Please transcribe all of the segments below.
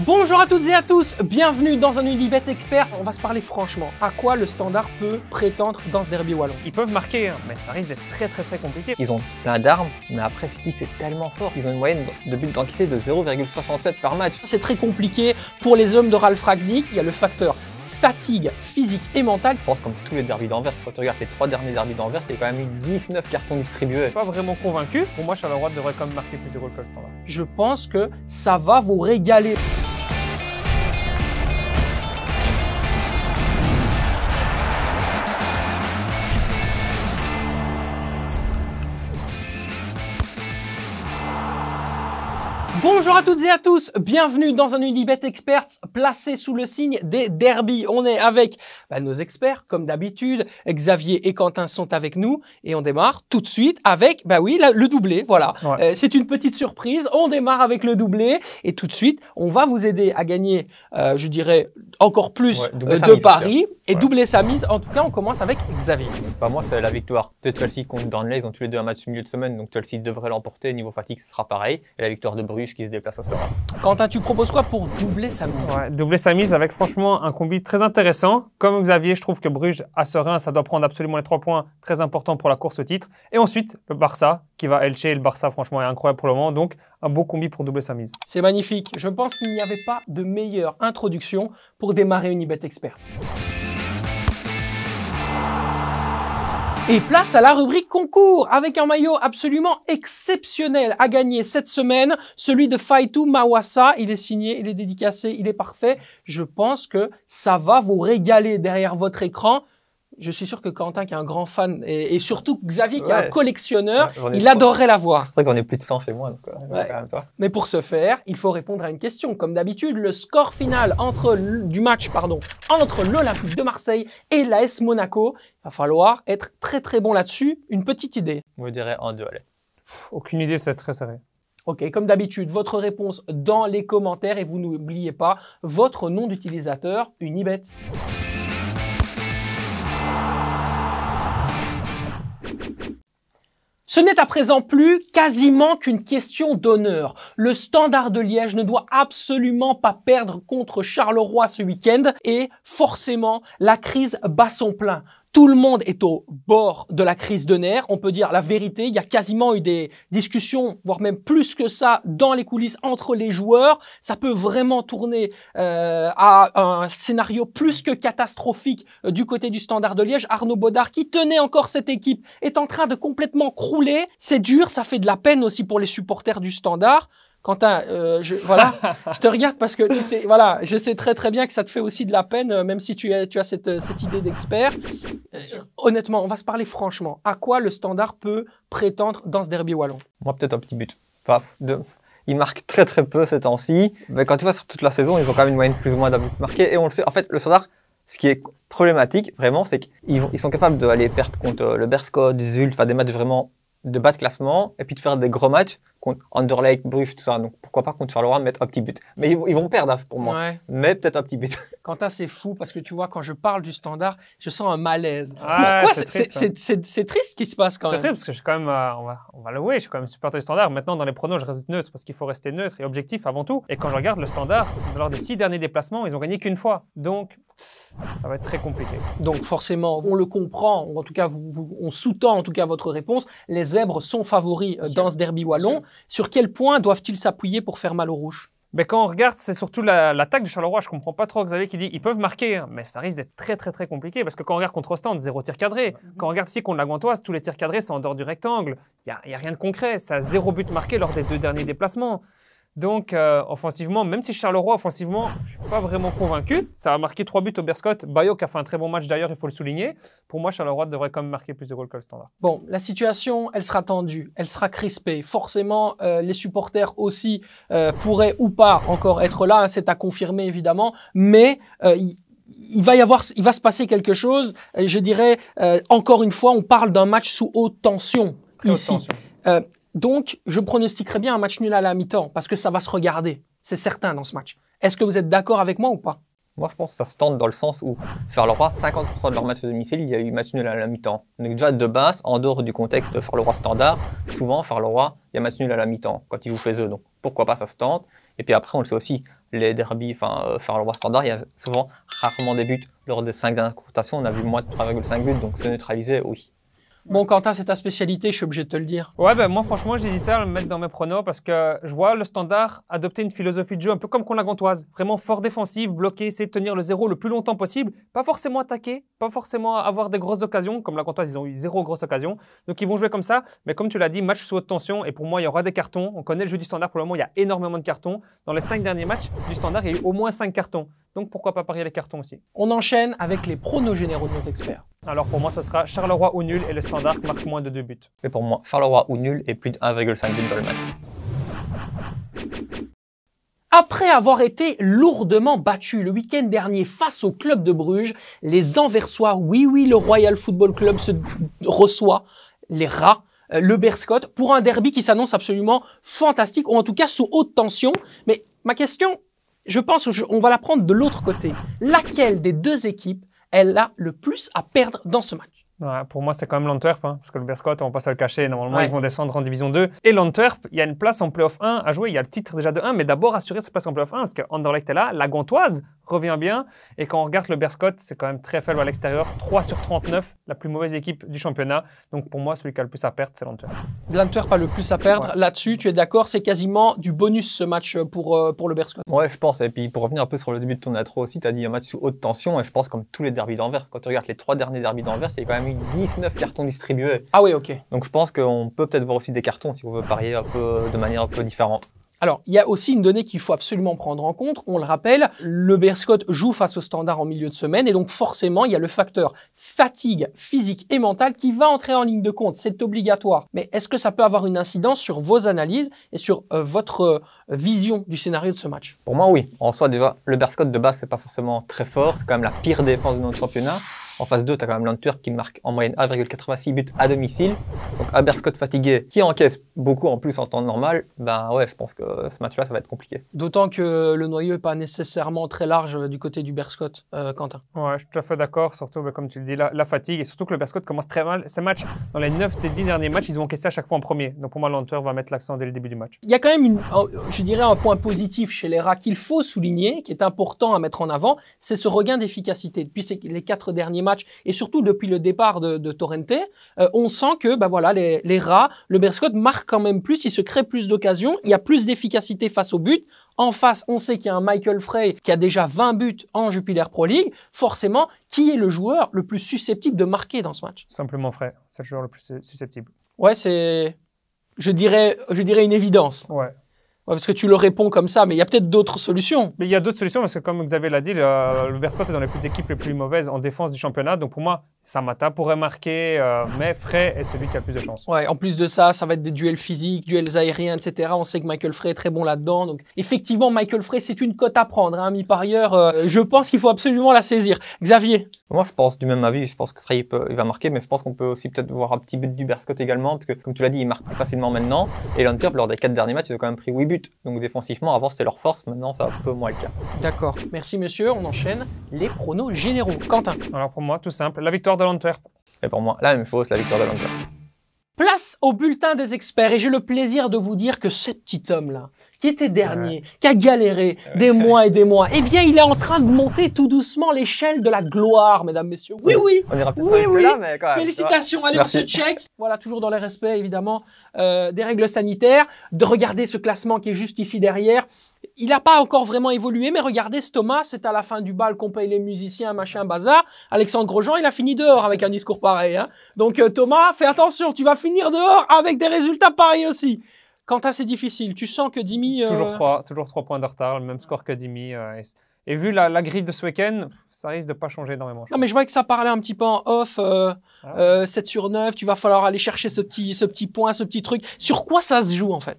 Bonjour à toutes et à tous, bienvenue dans un Unibet Expert. On va se parler franchement, à quoi le standard peut prétendre dans ce derby wallon Ils peuvent marquer, hein, mais ça risque d'être très très très compliqué. Ils ont plein d'armes, mais après City c'est tellement fort. Ils ont une moyenne de buts encaissés de 0,67 par match. C'est très compliqué pour les hommes de Ralph Ragnick, il y a le facteur fatigue physique et mentale. Je pense comme tous les derbys d'Anvers, quand tu regardes les trois derniers derbys d'Anvers, il y a quand même eu 19 cartons distribués. Je suis pas vraiment convaincu. Pour moi, Charleroi devrait quand même marquer plus de goals que le standard. Je pense que ça va vous régaler. Bonjour à toutes et à tous, bienvenue dans un Unibet Expert placé sous le signe des derbies. On est avec bah, nos experts, comme d'habitude, Xavier et Quentin sont avec nous et on démarre tout de suite avec, bah oui, le doublé, voilà. Euh, c'est une petite surprise, on démarre avec le doublé et tout de suite, on va vous aider à gagner, euh, je dirais, encore plus euh, de paris et doubler sa mise. En tout cas, on commence avec Xavier. Bah, moi, c'est la victoire de Chelsea contre Burnley. Ils ont tous les deux un match milieu de semaine, donc Chelsea devrait l'emporter. Niveau fatigue, ce sera pareil. Et la victoire de Bruges qui se déplace à Sora. Quentin, tu proposes quoi pour doubler sa mise ouais, Doubler sa mise avec franchement un combi très intéressant. Comme Xavier, je trouve que Bruges à Serein, ça doit prendre absolument les trois points, très important pour la course au titre. Et ensuite, le Barça qui va Elche. Le Barça, franchement, est incroyable pour le moment. Donc, un beau combi pour doubler sa mise. C'est magnifique. Je pense qu'il n'y avait pas de meilleure introduction pour démarrer une Ibet Expert. Et place à la rubrique concours avec un maillot absolument exceptionnel à gagner cette semaine, celui de Faitu Mawasa. Il est signé, il est dédicacé, il est parfait. Je pense que ça va vous régaler derrière votre écran je suis sûr que Quentin, qui est un grand fan, et, surtout Xavier, qui est un collectionneur, il adorerait la voir. C'est vrai qu'on est plus de 100 c'est moins. Mais pour ce faire, il faut répondre à une question. Comme d'habitude, le score final entre du match pardon, entre l'Olympique de Marseille et l'AS Monaco, il va falloir être très très bon là-dessus. Une petite idée. Vous me dirais 1-2, allez. aucune idée, c'est très serré. Ok, comme d'habitude, votre réponse dans les commentaires et vous n'oubliez pas votre nom d'utilisateur Unibet. Ce n'est à présent plus quasiment qu'une question d'honneur. Le Standard de Liège ne doit absolument pas perdre contre Charleroi ce week-end et forcément la crise bat son plein. Tout le monde est au bord de la crise de nerfs. On peut dire la vérité. Il y a quasiment eu des discussions, voire même plus que ça, dans les coulisses entre les joueurs. Ça peut vraiment tourner euh, à un scénario plus que catastrophique euh, du côté du Standard de Liège. Arnaud Baudard, qui tenait encore cette équipe, est en train de complètement crouler. C'est dur, ça fait de la peine aussi pour les supporters du Standard. Quentin, euh, je, voilà, je te regarde parce que voilà, je sais très très bien que ça te fait aussi de la peine, euh, même si tu, as, euh, cette, idée d'expert. honnêtement, on va se parler franchement. À quoi le standard peut prétendre dans ce derby wallon Moi, peut-être un petit but. Il marque très très peu ces temps-ci. Mais quand tu vas sur toute la saison, ils ont quand même une moyenne plus ou moins d'un but marqué. Et on le sait, en fait, le standard, ce qui est problématique vraiment, c'est qu'ils sont capables d'aller perdre contre le du Zult, enfin des matchs vraiment de bas de classement, et puis de faire des gros matchs contre Anderlecht, Bruges, tout ça. Donc pourquoi pas contre Charleroi mettre un petit but. Mais ils, vont perdre hein, pour moi. Mais peut-être un petit but. Quentin, c'est fou parce que tu vois, quand je parle du standard, je sens un malaise. pourquoi hein. C'est triste, ce qui se passe quand même. C'est triste parce que je suis quand même, euh, on va, on va je suis quand même supporter du standard. Maintenant, dans les pronos, je reste neutre parce qu'il faut rester neutre et objectif avant tout. Et quand je regarde le standard, lors des six derniers déplacements, ils ont gagné qu'une fois. Donc, ça va être très compliqué. Donc forcément, on le comprend, ou en tout cas, vous, on sous-tend en tout cas votre réponse. Les zèbres sont favoris euh, dans ce derby wallon. Sur quel point doivent-ils s'appuyer pour faire mal aux rouges mais ben, quand on regarde, c'est surtout l'attaque du de Charleroi. Je comprends pas trop Xavier qui dit ils peuvent marquer, hein. mais ça risque d'être très très très compliqué parce que quand on regarde contre Ostende, zéro tir cadré. Quand on regarde ici contre la Gantoise, tous les tirs cadrés sont en dehors du rectangle. Il y, a rien de concret. Ça a zéro but marqué lors des deux derniers déplacements. Donc, euh, offensivement, même si Charleroi, offensivement, je ne suis pas vraiment convaincu. Ça a marqué trois buts au Berscott. Bayo qui a fait un très bon match d'ailleurs, il faut le souligner. Pour moi, Charleroi devrait quand même marquer plus de goals que le standard. Bon, la situation, elle sera tendue, elle sera crispée. Forcément, euh, les supporters aussi euh, pourraient ou pas encore être là. Hein, c'est à confirmer évidemment. Mais il va y avoir, il va se passer quelque chose. Je dirais, encore une fois, on parle d'un match sous haute tension ici. Donc, je pronostiquerai bien un match nul à la mi-temps, parce que ça va se regarder. C'est certain dans ce match. Est-ce que vous êtes d'accord avec moi ou pas moi, je pense que ça se tente dans le sens où Charleroi, 50% de leurs matchs à domicile, il y a eu match nul à la mi-temps. Donc déjà, de base, en dehors du contexte de Charleroi standard, souvent, Charleroi, il y a match nul à la mi-temps quand ils jouent chez eux. Donc pourquoi pas, ça se tente. Et puis après, on le sait aussi, les derbies, enfin, euh, Charleroi standard, il y a souvent rarement des buts lors des 5 dernières confrontations. On a vu moins de 3,5 buts, donc se neutraliser, oui. Bon, Quentin, c'est ta spécialité, je suis obligé de te le dire. Ouais, ben moi, franchement, j'hésitais à le mettre dans mes pronos parce que je vois le standard adopter une philosophie de jeu un peu comme qu'on la gantoise. Vraiment fort défensive, bloqué, essayer de tenir le zéro le plus longtemps possible. Pas forcément attaquer, pas forcément avoir des grosses occasions. Comme la gantoise, ils ont eu zéro grosse occasion. Donc, ils vont jouer comme ça. Mais comme tu l'as dit, match sous haute tension. Et pour moi, il y aura des cartons. On connaît le jeu du standard. Pour le moment, il y a énormément de cartons. Dans les cinq derniers matchs du standard, il y a eu au moins cinq cartons. Donc, pourquoi pas parier les cartons aussi On enchaîne avec les pronos généraux de nos experts. Alors pour moi, ce sera Charleroi ou nul et le standard marque moins de 2 buts. Et pour moi, Charleroi ou nul et plus de 1,5 buts dans le match. Après avoir été lourdement battu le week-end dernier face au club de Bruges, les Anversois, oui oui, le Royal Football Club se reçoit les rats euh, le Berscott pour un derby qui s'annonce absolument fantastique, ou en tout cas sous haute tension. Mais ma question, je pense on va la prendre de l'autre côté. Laquelle des deux équipes elle a le plus à perdre dans ce match. pour moi, c'est quand même l'Antwerp, hein, parce que le Berscott, on va pas se le cacher, normalement, ils vont descendre en Division 2. Et l'Antwerp, il y a une place en Playoff 1 à jouer, il y a le titre déjà de 1, mais d'abord assurer cette place en Playoff 1, parce que Anderlecht est là, la Gantoise, revient bien. Et quand on regarde le Berscott, c'est quand même très faible à l'extérieur. 3 sur 39, la plus mauvaise équipe du championnat. Donc pour moi, celui qui a le plus à perdre, c'est l'Antwerp. L'Antwerp pas le plus à perdre. Là-dessus, tu es d'accord C'est quasiment du bonus ce match euh, pour, euh, pour le Berscott. Ouais, je pense. Et puis pour revenir un peu sur le début de ton intro aussi, tu as dit un match sous haute tension. Et je pense comme tous les derbys d'Anvers, quand tu regardes les trois derniers derbys d'Anvers, il y a quand même eu 19 cartons distribués. Ah oui, ok. Donc je pense qu'on peut peut-être voir aussi des cartons si on veut parier un peu de manière un peu différente. Alors, il y a aussi une donnée qu'il faut absolument prendre en compte. On le rappelle, le Berscott joue face au standard en milieu de semaine et donc forcément, il y a le facteur fatigue physique et mentale qui va entrer en ligne de compte. C'est obligatoire. Mais est-ce que ça peut avoir une incidence sur vos analyses et sur euh, votre euh, vision du scénario de ce match Pour moi, oui. En soi, déjà, le Berscott de base, c'est pas forcément très fort. C'est quand même la pire défense de notre championnat. En phase 2, tu as quand même l'Antwerp qui marque en moyenne 1,86 buts à domicile. Donc Aberscott fatigué, qui encaisse beaucoup en plus en temps normal, ben ouais, je pense que ce match-là, ça va être compliqué. D'autant que le noyau n'est pas nécessairement très large euh, du côté du Berscott, euh, Quentin. Ouais, je suis tout à fait d'accord, surtout ben, comme tu le dis, la, la, fatigue, et surtout que le Berscott commence très mal. Ces matchs, dans les 9 des 10 derniers matchs, ils ont encaissé à chaque fois en premier. Donc pour moi, l'Antwerp va mettre l'accent dès le début du match. Il y a quand même, une, je dirais, un point positif chez les rats qu'il faut souligner, qui est important à mettre en avant, c'est ce regain d'efficacité. Depuis les 4 derniers match et surtout depuis le départ de, de Torrente, euh, on sent que bah voilà les, rats, le Berscott marque quand même plus, il se crée plus d'occasions, il y a plus d'efficacité face au but. En face, on sait qu'il y a un Michael Frey qui a déjà 20 buts en Jupiler Pro League. Forcément, qui est le joueur le plus susceptible de marquer dans ce match Simplement Frey, c'est le joueur le plus susceptible. Ouais, c'est, je dirais, je dirais une évidence. Ouais parce que tu le réponds comme ça, mais il y a peut-être d'autres solutions. Mais il y a d'autres solutions parce que, comme Xavier l'a dit, le, le c'est dans les équipes les plus mauvaises en défense du championnat. Donc pour moi, Samata pourrait marquer, euh, mais Frey est celui qui a plus de chance. Ouais, en plus de ça, ça va être des duels physiques, duels aériens, etc. On sait que Michael Frey est très bon là-dedans. Donc, effectivement, Michael Frey, c'est une cote à prendre. Hein, mi par ailleurs, euh, je pense qu'il faut absolument la saisir. Xavier Moi, je pense du même avis. Je pense que Frey il, va marquer, mais je pense qu'on peut aussi peut-être voir un petit but du Berscott également, parce que, comme tu l'as dit, il marque plus facilement maintenant. Et Lanterp, lors des quatre derniers matchs, il a quand même pris 8 buts. Donc, défensivement, avant, c'était leur force. Maintenant, ça un peu moins le cas. D'accord. Merci, monsieur. On enchaîne les pronos généraux. Quentin Alors, pour moi, tout simple. La victoire de l'Antwerp. Et pour moi, la même chose, la victoire de l'Antwerp. Place au bulletin des experts et j'ai le plaisir de vous dire que ce petit homme-là, qui était dernier, qui a galéré des mois et des mois, eh bien, il est en train de monter tout doucement l'échelle de la gloire, mesdames, messieurs. Oui, oui, oui, oui. Là, Félicitations, allez, Merci. on Voilà, toujours dans les respects, évidemment, euh, des règles sanitaires, de regarder ce classement qui est juste ici derrière il n'a pas encore vraiment évolué, mais regardez, ce Thomas, c'est à la fin du bal qu'on paye les musiciens, machin, bazar. Alexandre Grosjean, il a fini dehors avec un discours pareil. Hein. Donc euh, Thomas, fais attention, tu vas finir dehors avec des résultats pareils aussi. Quand c'est difficile. Tu sens que Dimi... Euh, toujours, trois toujours trois points de retard, le même score que Dimi. Euh, et, vu la, la grille de ce week-end, ça risque de pas changer dans énormément. Non, mais je vois que ça parlait un petit peu en off. 7 ah sur 9, tu vas falloir aller chercher ce petit, ce petit point, ce petit truc. Sur quoi ça se joue, en fait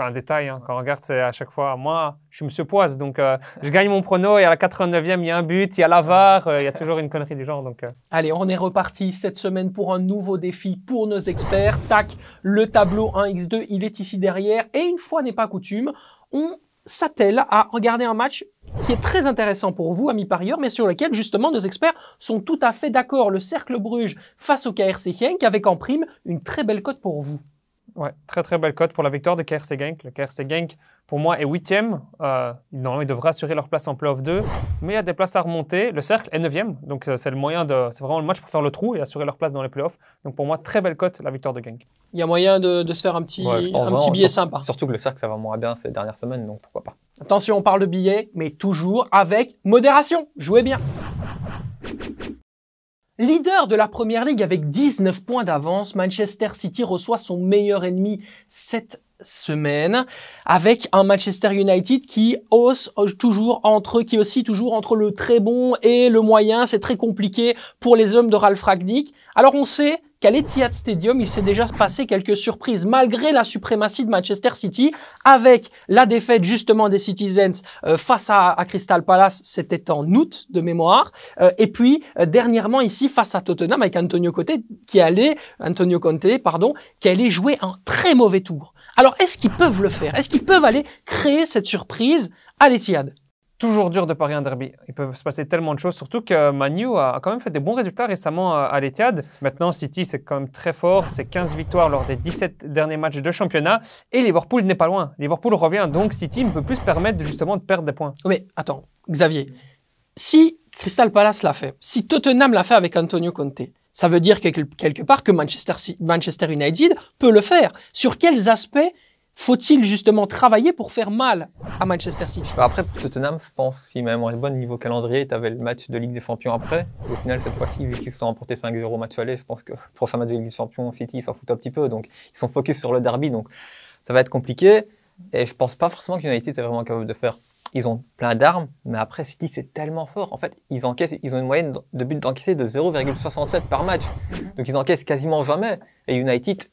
Enfin, un détail. Hein, quand on regarde, c'est à chaque fois, moi, je me suppose. Poise, donc euh, je gagne mon prono et à la 89e, il y a un but, il y a l'avare, euh, il y a toujours une connerie du genre. Donc, euh. Allez, on est reparti cette semaine pour un nouveau défi pour nos experts. Tac, le tableau 1x2, il est ici derrière. Et une fois n'est pas coutume, on s'attelle à regarder un match qui est très intéressant pour vous, amis parieurs, mais sur lequel justement nos experts sont tout à fait d'accord. Le Cercle Bruges face au KRC Genk avec en prime une très belle cote pour vous. Ouais, très très belle cote pour la victoire de KRC Genk. Le KRC Genk, pour moi, est huitième. Euh, normalement, ils devraient assurer leur place en playoff 2, mais il y a des places à remonter. Le cercle est neuvième, donc euh, c'est le moyen de, c'est vraiment le match pour faire le trou et assurer leur place dans les playoffs. Donc pour moi, très belle cote la victoire de Genk. Il y a moyen de, se faire un petit, un petit billet sympa. Surtout que le cercle, ça va moins bien ces dernières semaines, donc pourquoi pas. Attention, on parle de billets, mais toujours avec modération. Jouez bien. Leader de la Première Ligue avec 19 points d'avance, Manchester City reçoit son meilleur ennemi cette semaine avec un Manchester United qui hausse toujours entre qui aussi toujours entre le très bon et le moyen, c'est très compliqué pour les hommes de Ralph Ragnick. Alors on sait qu'à l'Etihad Stadium, il s'est déjà passé quelques surprises malgré la suprématie de Manchester City avec la défaite justement des Citizens euh, face à, Crystal Palace, c'était en août de mémoire, euh, et puis euh, dernièrement ici face à Tottenham avec Antonio Conte qui allait Antonio Conte pardon, qui allait jouer un très mauvais tour. Alors est-ce qu'ils peuvent le faire Est-ce qu'ils peuvent aller créer cette surprise à l'Etihad toujours dur de parier un derby. Il peut se passer tellement de choses, surtout que Manu a quand même fait des bons résultats récemment euh, à l'Etihad. Maintenant, City, c'est quand même très fort. C'est 15 victoires lors des 17 derniers matchs de championnat. Et Liverpool n'est pas loin. Liverpool revient, donc City ne peut plus se permettre justement de perdre des points. Oh, mais attends, Xavier, si Crystal Palace l'a fait, si Tottenham l'a fait avec Antonio Conte, ça veut dire quelque part que Manchester, Manchester United peut le faire. Sur quels aspects faut-il justement travailler pour faire mal à Manchester City bah, Après, pour Tottenham, je pense, si même on est bon niveau calendrier, tu avais le match de Ligue des Champions après. Au final, cette fois-ci, vu qu'ils se sont emportés 5-0 au match aller, je pense que pour prochain match de Ligue des Champions, City, ils s'en foutent un petit peu. Donc, ils sont focus sur le derby. Donc, ça va être compliqué. Et je pense pas forcément qu'United est vraiment capable de faire. Ils ont plein d'armes, mais après, City, c'est tellement fort. En fait, ils encaissent, ils ont une moyenne de buts d'encaissés de 0,67 par match. Donc, ils encaissent quasiment jamais. Et United,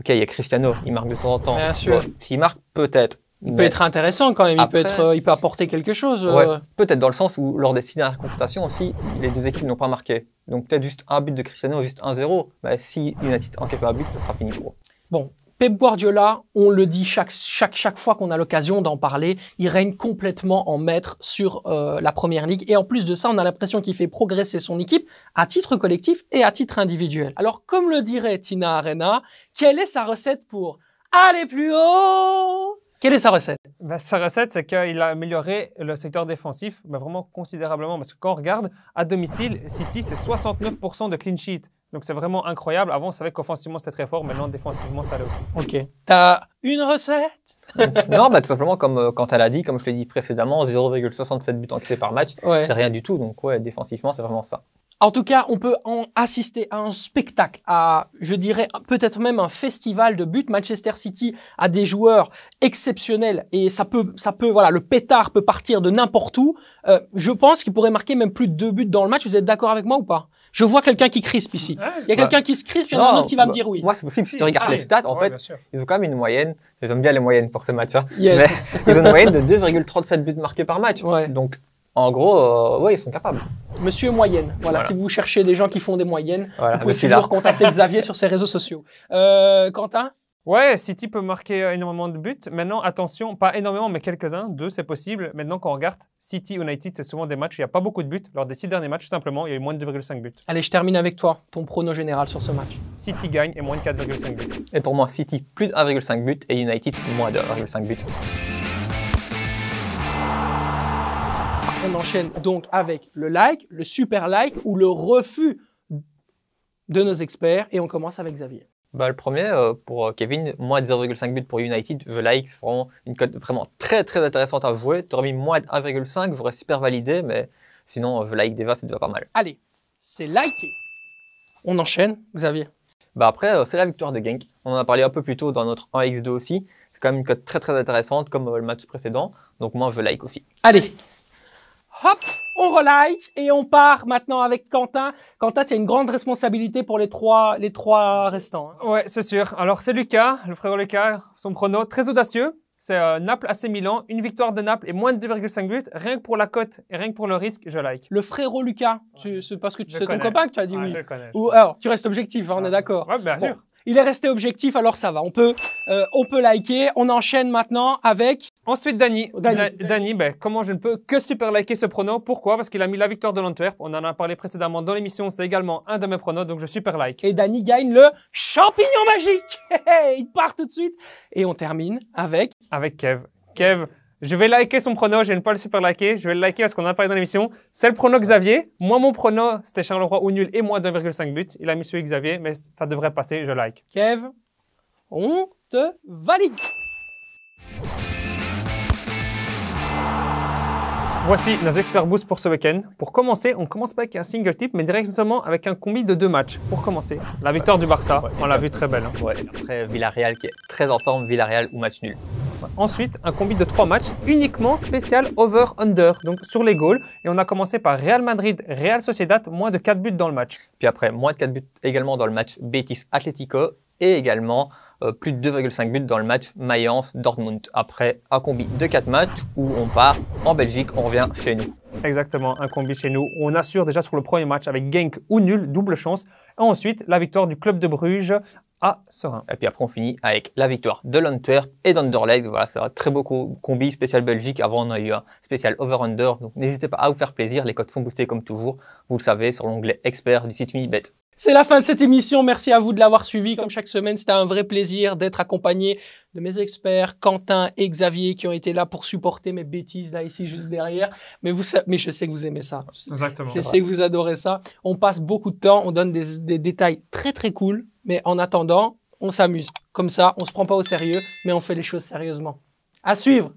Ok, il y a Cristiano, il marque de temps en temps. Bien S'il marque, peut-être. Il peut être intéressant quand même, il, peut apporter quelque chose. Euh. peut-être dans le sens où lors des six dernières confrontations aussi, les deux équipes n'ont pas marqué. Donc peut-être juste un but de Cristiano, juste un zéro, Bah, si United encaisse un but, ça sera fini pour eux. Bon, Pep Guardiola, on le dit chaque, chaque, chaque fois qu'on a l'occasion d'en parler, il règne complètement en maître sur euh, la Première Ligue. Et en plus de ça, on a l'impression qu'il fait progresser son équipe à titre collectif et à titre individuel. Alors, comme le dirait Tina Arena, quelle est sa recette pour aller plus haut quelle est sa recette bah, Sa recette, c'est qu'il a amélioré le secteur défensif mais bah, vraiment considérablement. Parce que quand on regarde, à domicile, City, c'est 69% de clean sheet. Donc c'est vraiment incroyable. Avant, on savait qu'offensivement, c'était très fort. Maintenant, défensivement, ça l'est aussi. OK. T'as une recette Non, bah, tout simplement, comme euh, quand elle a dit, comme je l'ai dit précédemment, 0,67 buts encaissés par match, c'est rien du tout. Donc ouais, défensivement, c'est vraiment ça. En tout cas, on peut en assister à un spectacle, à, je dirais, peut-être même un festival de buts. Manchester City a des joueurs exceptionnels et ça peut, ça peut, voilà, le pétard peut partir de n'importe où. Euh, je pense qu'il pourrait marquer même plus de deux buts dans le match. Vous êtes d'accord avec moi ou pas Je vois quelqu'un qui crispe ici. Il y a bah, quelqu'un qui se crispe, il y en a un autre qui va me bah, dire oui. Moi, c'est possible. Si tu regardes les stats, en fait, ils ont quand même une moyenne. J'aime bien les moyennes pour ce match-là. Hein. ils ont une moyenne de 2,37 buts marqués par match. Donc, en gros, euh, oui, ils sont capables. Monsieur Moyenne. Voilà, si vous cherchez des gens qui font des moyennes, vous pouvez toujours contacter Xavier sur ses réseaux sociaux. Euh, Quentin Ouais, City peut marquer énormément de buts. Maintenant, attention, pas énormément, mais quelques-uns. Deux, c'est possible. Maintenant, quand on regarde City United, c'est souvent des matchs où il n'y a pas beaucoup de buts. Lors des six derniers matchs, simplement, il y a eu moins de 2,5 buts. Allez, je termine avec toi, ton prono général sur ce match. City gagne et moins de 4,5 buts. Et pour moi, City plus de 1,5 buts et United moins de 1,5 buts. on enchaîne donc avec le like, le super like ou le refus de nos experts. Et on commence avec Xavier. Bah, le premier, euh, pour euh, Kevin, moins de 0,5 buts pour United, je like, c'est vraiment une cote vraiment très très intéressante à jouer. Tu aurais mis moins 1,5, j'aurais super validé, mais sinon je like déjà, c'est déjà pas mal. Allez, c'est like. On enchaîne, Xavier. Bah après, euh, c'est la victoire de Genk. On en a parlé un peu plus tôt dans notre 1x2 aussi. C'est quand même une cote très très intéressante, comme le match précédent. Donc moi, je like aussi. Allez, hop, on relike et on part maintenant avec Quentin. Quentin, tu as une grande responsabilité pour les trois, les trois restants. Hein. Ouais, c'est sûr. Alors c'est Lucas, le frère Lucas, son prono très audacieux. C'est euh, Naples Naples assez Milan, une victoire de Naples et moins de 2,5 buts. Rien que pour la cote et rien que pour le risque, je like. Le frérot Lucas, c'est parce que tu sais ton copain que tu as dit oui. Ou alors, tu restes objectif, hein, on est ah. d'accord. Ouais, bien sûr. Il est resté objectif, alors ça va. On peut euh, on peut liker. On enchaîne maintenant avec. Ensuite, Dani. Dani, ben, comment je ne peux que super liker ce prono Pourquoi Parce qu'il a mis la victoire de l'Antwerp. On en a parlé précédemment dans l'émission. C'est également un de mes pronos, donc je super like. Et Dani gagne le champignon magique. Il part tout de suite. Et on termine avec. Avec Kev. Kev. Je vais liker son prono, je vais ne pas le super liker, je vais le liker parce qu'on en a parlé dans l'émission. C'est le prono Xavier. Moi, mon prono, c'était Charleroi ou nul et moins 2,5 but. Il a mis celui Xavier, mais ça devrait passer, je like. Kev on te valide. Voici nos experts boosts pour ce week-end. Pour commencer, on commence pas avec un single tip, mais directement avec un combi de deux matchs. Pour commencer, la victoire du Barça, on l'a vu très belle. Hein. après Villarreal qui est très en forme, Villarreal ou match nul. Ensuite, un combi de trois matchs uniquement spécial over-under, donc sur les goals. Et on a commencé par Real Madrid, Real Sociedad, moins de 4 buts dans le match. Puis après, moins de 4 buts également dans le match Betis Atlético et également euh, plus de 2,5 buts dans le match Mayence-Dortmund. Après un combi de 4 matchs où on part en Belgique, on revient chez nous. Exactement, un combi chez nous. On assure déjà sur le premier match avec Genk ou nul, double chance. ensuite, la victoire du club de Bruges à Serein. Et puis après, on finit avec la victoire de l'Antwerp et d'Anderlecht. Voilà, ça va très beau combi spécial Belgique. Avant, on a eu un spécial over-under. Donc, n'hésitez pas à vous faire plaisir. Les codes sont boostés comme toujours. Vous le savez sur l'onglet expert du site Unibet. C'est la fin de cette émission. Merci à vous de l'avoir suivi. Comme chaque semaine, c'était un vrai plaisir d'être accompagné de mes experts, Quentin et Xavier, qui ont été là pour supporter mes bêtises, là, ici, juste derrière. Mais vous, mais je sais que vous aimez ça. Exactement. Je sais que vous adorez ça. On passe beaucoup de temps. On donne des, détails très, très cool. Mais en attendant, on s'amuse. Comme ça, on se prend pas au sérieux, mais on fait les choses sérieusement. À suivre!